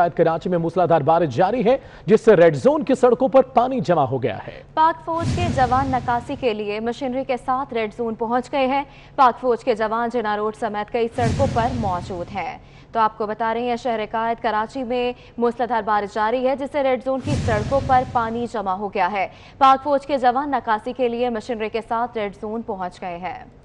कराची में मूसलाधार बारिश जारी है जिससे रेड जोन की सड़कों पर पानी जमा हो गया है पाक फौज के जवान नकासी के लिए मशीनरी के साथ रेड जोन पहुंच गए हैं पाक फौज के जवान जना रोड समेत कई सड़कों पर मौजूद हैं तो आपको बता रहे हैं शहर कायद कराची में मूसलाधार बारिश जारी है जिससे रेड जोन की सड़कों पर पानी जमा हो गया है पाक फौज के जवान नकासी के लिए मशीनरी के साथ रेड जोन पहुँच गए हैं